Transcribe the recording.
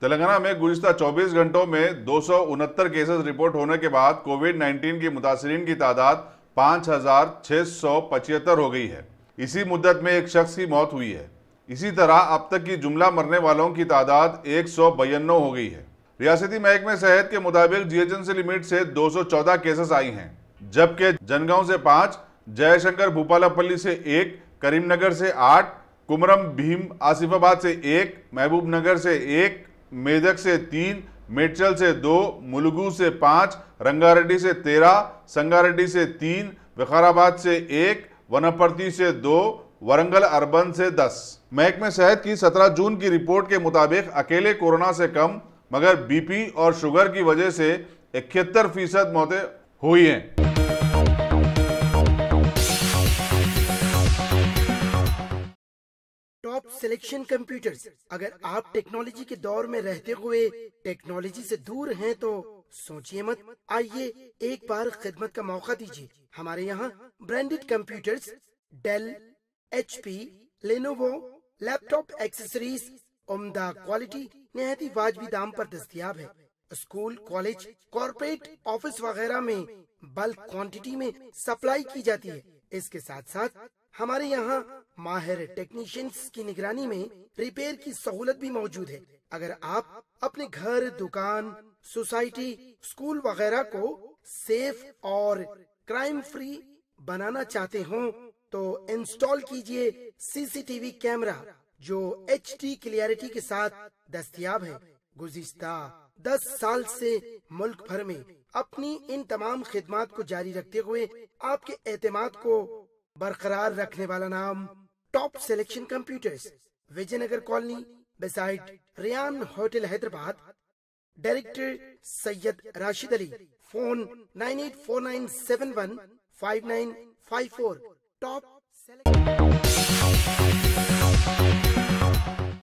तेलंगाना में गुजशत 24 घंटों में दो केसेस रिपोर्ट होने के बाद कोविड 19 की मुतासरीन की तादाद पाँच हो गई है इसी मुद्दत में एक शख्स की मौत हुई है इसी तरह अब तक की जुमला मरने वालों की तादाद एक हो गई है रियासती महकमे सेहत के मुताबिक जीएचएनसी लिमिट से 214 केसेस आई हैं जबकि जनगांव से पाँच जयशंकर भूपालापल्ली से एक करीमनगर से आठ कुमरम भीम आसिफाबाद से एक महबूबनगर से एक मेदक से तीन मेटल से दो मुलगू से पाँच रंगारेड्डी से तेरह संगारेड्डी से तीन विकाराबाद से एक वनपर्ती से दो वरंगल अर्बन से दस महकमे सेहत की सत्रह जून की रिपोर्ट के मुताबिक अकेले कोरोना से कम मगर बीपी और शुगर की वजह से इकहत्तर फीसद मौतें हुई हैं टॉप सिलेक्शन कंप्यूटर्स अगर आप टेक्नोलॉजी के दौर में रहते हुए टेक्नोलॉजी से दूर हैं तो सोचिए मत आइए एक बार खिदमत का मौका दीजिए हमारे यहाँ branded computers Dell H P Lenovo laptop accessories उमदा क्वालिटी नहायती वाजबी दाम पर दस्तियाब है स्कूल कॉलेज कॉरपोरेट ऑफिस वगैरह में बल्क क्वांटिटी में सप्लाई की जाती है इसके साथ साथ हमारे यहाँ माहिर टेक्नीशियंस की निगरानी में रिपेयर की सहूलत भी मौजूद है अगर आप अपने घर दुकान सोसाइटी स्कूल वगैरह को सेफ और क्राइम फ्री बनाना चाहते हो तो इंस्टॉल कीजिए सीसीटीवी कैमरा जो एच डी क्लियरिटी के साथ दस्तियाब है गुजश्ता दस साल से मुल्क भर में अपनी इन तमाम खिदमत को जारी रखते हुए आपके एतमाद को बरकरार रखने वाला नाम top selection computers Vijayanagar colony beside Riyan hotel Hyderabad director Syed Rashid Ali phone nine eight four nine seven one five nine five four top